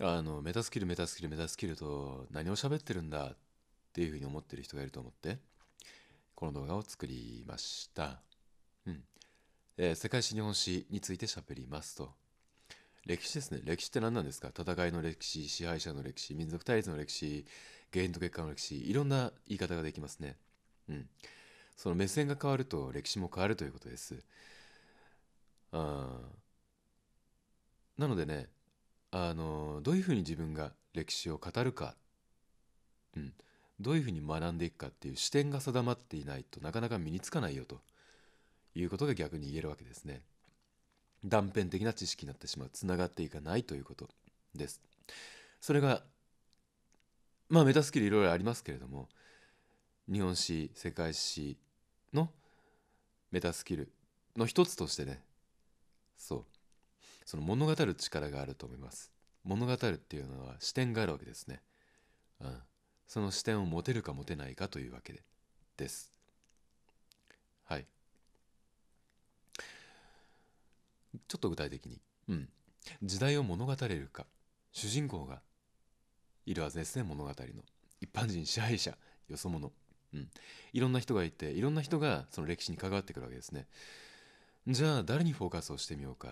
あのメタスキルメタスキルメタスキルと何を喋ってるんだっていうふうに思ってる人がいると思ってこの動画を作りました。うんえー、世界史日本史について喋りますと。歴史ですね。歴史って何なんですか戦いの歴史、支配者の歴史、民族対立の歴史、原因と結果の歴史、いろんな言い方ができますね。うん。その目線が変わると歴史も変わるということです。あなのでね、あのどういうふうに自分が歴史を語るか、うん、どういうふうに学んでいくかっていう視点が定まっていないとなかなか身につかないよということが逆に言えるわけですね。断片的な知識になってしまうつながっていかないということです。それがまあメタスキルいろいろありますけれども日本史世界史のメタスキルの一つとしてねそうその物語る力があると思います物語るっていうのは視点があるわけですね、うん、その視点を持てるか持てないかというわけでですはいちょっと具体的にうん時代を物語れるか主人公がいるはずですね物語の一般人支配者よそ者うん、いろんな人がいていろんな人がその歴史に関わってくるわけですねじゃあ誰にフォーカスをしてみようか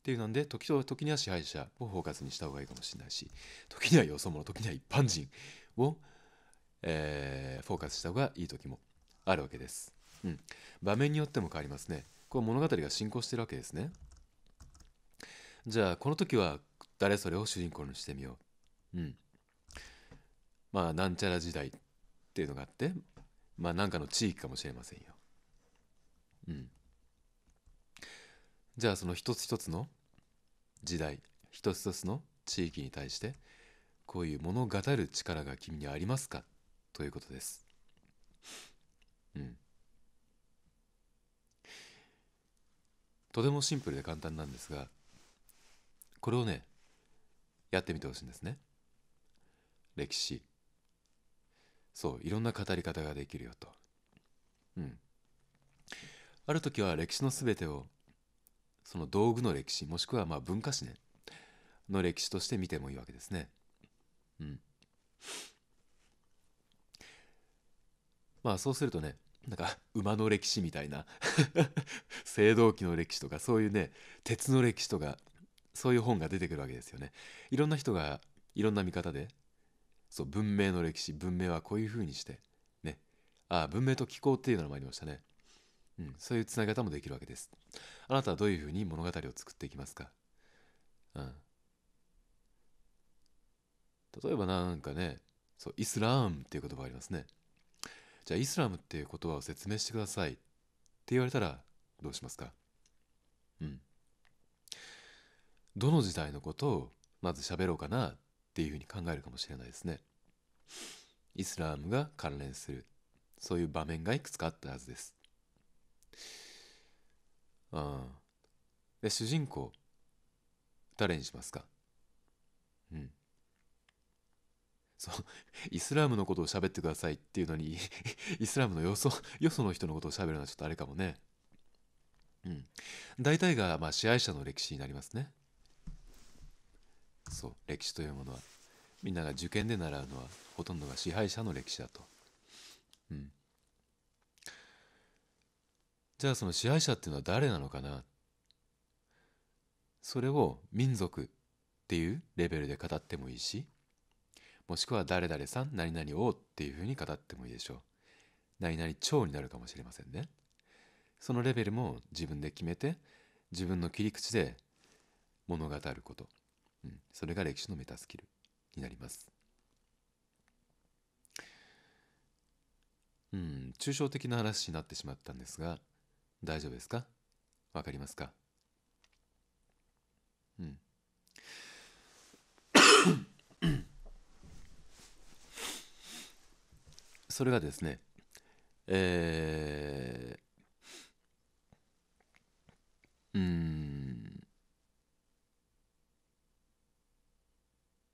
っていうので時と時には支配者をフォーカスにした方がいいかもしれないし時にはよそ者時には一般人を、えー、フォーカスした方がいい時もあるわけです、うん、場面によっても変わりますねこれ物語が進行してるわけですねじゃあこの時は誰それを主人公にしてみよううんまあなんちゃら時代っていうのがあってまあなんかの地域かもしれませんようんじゃあその一つ一つの時代一つ一つの地域に対してこういう物語る力が君にありますかということです。うん。とてもシンプルで簡単なんですがこれをねやってみてほしいんですね。歴史そういろんな語り方ができるよと。うん。ある時は歴史の全てをその道具の歴史もしくはまあ文化史ねの歴史として見てもいいわけですね。うん、まあそうするとねなんか馬の歴史みたいな 青銅器の歴史とかそういうね鉄の歴史とかそういう本が出てくるわけですよね。いろんな人がいろんな見方でそう文明の歴史文明はこういうふうにしてねああ文明と気候っていうのもありましたね。うん、そういうつなげ方もできるわけですあなたはどういうふうに物語を作っていきますか、うん、例えばなんかねそうイスラームっていう言葉ありますねじゃあイスラムっていう言葉を説明してくださいって言われたらどうしますかうんどの時代のことをまず喋ろうかなっていうふうに考えるかもしれないですねイスラームが関連するそういう場面がいくつかあったはずですああで主人公誰にしますかうんそうイスラムのことを喋ってくださいっていうのに イスラムのよそよその人のことを喋るのはちょっとあれかもねうん大体がまあ支配者の歴史になりますねそう歴史というものはみんなが受験で習うのはほとんどが支配者の歴史だとじゃあその支配者っていうのは誰なのかなそれを民族っていうレベルで語ってもいいしもしくは誰々さん何々王っていうふうに語ってもいいでしょう何々長になるかもしれませんねそのレベルも自分で決めて自分の切り口で物語ること、うん、それが歴史のメタスキルになりますうん抽象的な話になってしまったんですが大丈夫ですかわかりますかうん それがですねえー、うん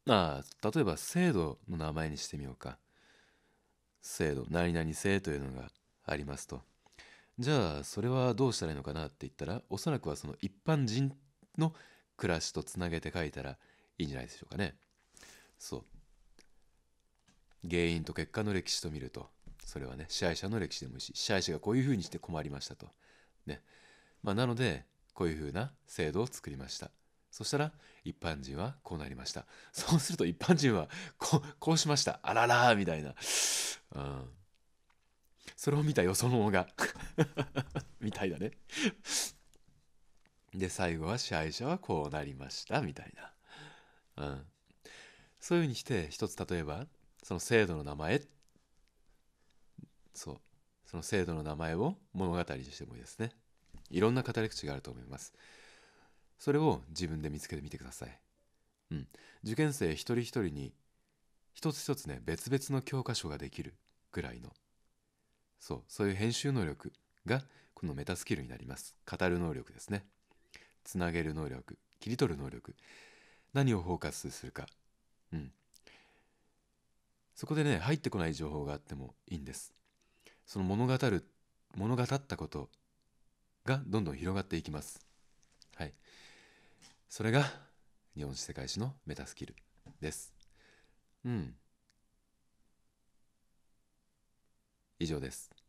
まあ例えば制度の名前にしてみようか制度何々制というのがありますと。じゃあそれはどうしたらいいのかなって言ったらおそらくはその一般人の暮らしとつなげて書いたらいいんじゃないでしょうかね。そう原因と結果の歴史と見るとそれはね支配者の歴史でもいいし支配者がこういうふうにして困りましたと。ねまあ、なのでこういうふうな制度を作りました。そしたら一般人はこうなりました。そうすると一般人はこうしました。あららみたいな。うんそれを見たよその方が みたいだねで最後は支配者はこうなりましたみたいな、うん、そういうふうにして一つ例えばその制度の名前そうその制度の名前を物語にしてもいいですねいろんな語り口があると思いますそれを自分で見つけてみてください、うん、受験生一人一人に一つ一つね別々の教科書ができるぐらいのそうそういう編集能力がこのメタスキルになります語る能力ですねつなげる能力切り取る能力何をフォーカスするかうんそこでね入ってこない情報があってもいいんですその物語る物語ったことがどんどん広がっていきますはいそれが日本史世界史のメタスキルですうん以上です。